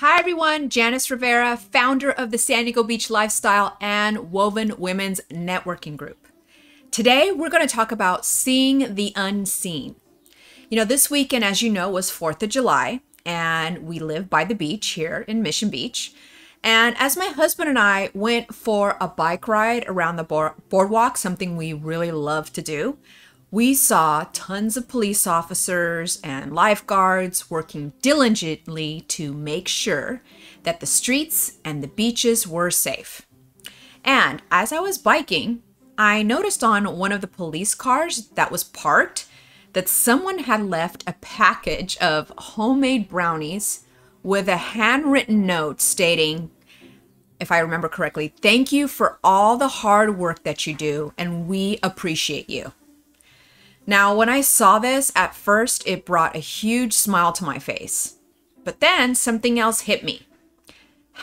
Hi everyone, Janice Rivera, founder of the San Diego Beach Lifestyle and Woven Women's Networking Group. Today we're going to talk about seeing the unseen. You know, this weekend, as you know, was 4th of July, and we live by the beach here in Mission Beach. And as my husband and I went for a bike ride around the boardwalk, something we really love to do, we saw tons of police officers and lifeguards working diligently to make sure that the streets and the beaches were safe. And as I was biking, I noticed on one of the police cars that was parked that someone had left a package of homemade brownies with a handwritten note stating, if I remember correctly, thank you for all the hard work that you do, and we appreciate you. Now, when I saw this, at first it brought a huge smile to my face. But then something else hit me.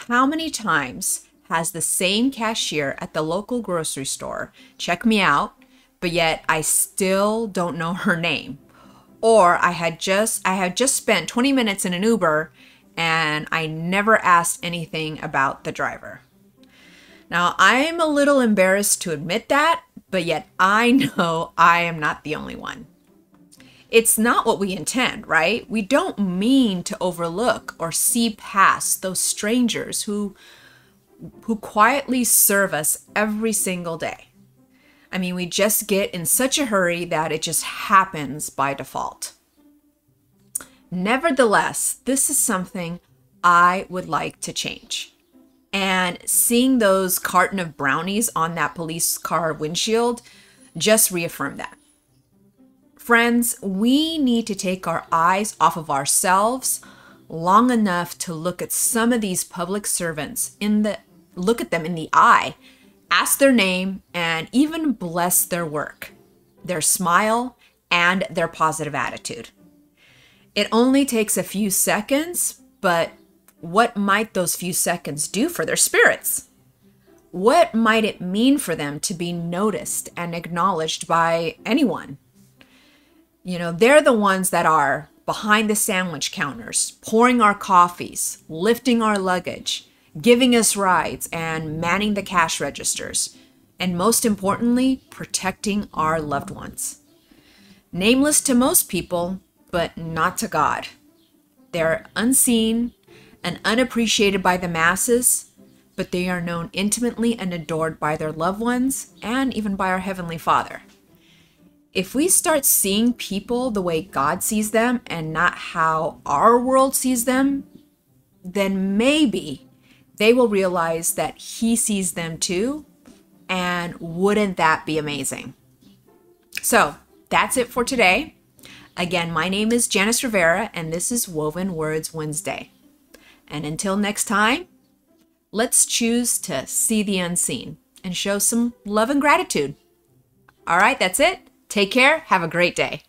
How many times has the same cashier at the local grocery store check me out, but yet I still don't know her name? Or I had just I had just spent 20 minutes in an Uber and I never asked anything about the driver. Now, I'm a little embarrassed to admit that, but yet I know I am not the only one. It's not what we intend, right? We don't mean to overlook or see past those strangers who who quietly serve us every single day. I mean, we just get in such a hurry that it just happens by default. Nevertheless, this is something I would like to change. And seeing those carton of brownies on that police car windshield just reaffirmed that. Friends, we need to take our eyes off of ourselves long enough to look at some of these public servants in the look at them in the eye, ask their name, and even bless their work, their smile, and their positive attitude. It only takes a few seconds, but what might those few seconds do for their spirits? What might it mean for them to be noticed and acknowledged by anyone? You know, they're the ones that are behind the sandwich counters, pouring our coffees, lifting our luggage, giving us rides, and manning the cash registers, and most importantly, protecting our loved ones. Nameless to most people, but not to God. They're unseen, and unappreciated by the masses, but they are known intimately and adored by their loved ones and even by our Heavenly Father. If we start seeing people the way God sees them and not how our world sees them, then maybe they will realize that He sees them too. And wouldn't that be amazing? So that's it for today. Again, my name is Janice Rivera, and this is Woven Words Wednesday. And until next time, let's choose to see the unseen and show some love and gratitude. All right, that's it. Take care. Have a great day.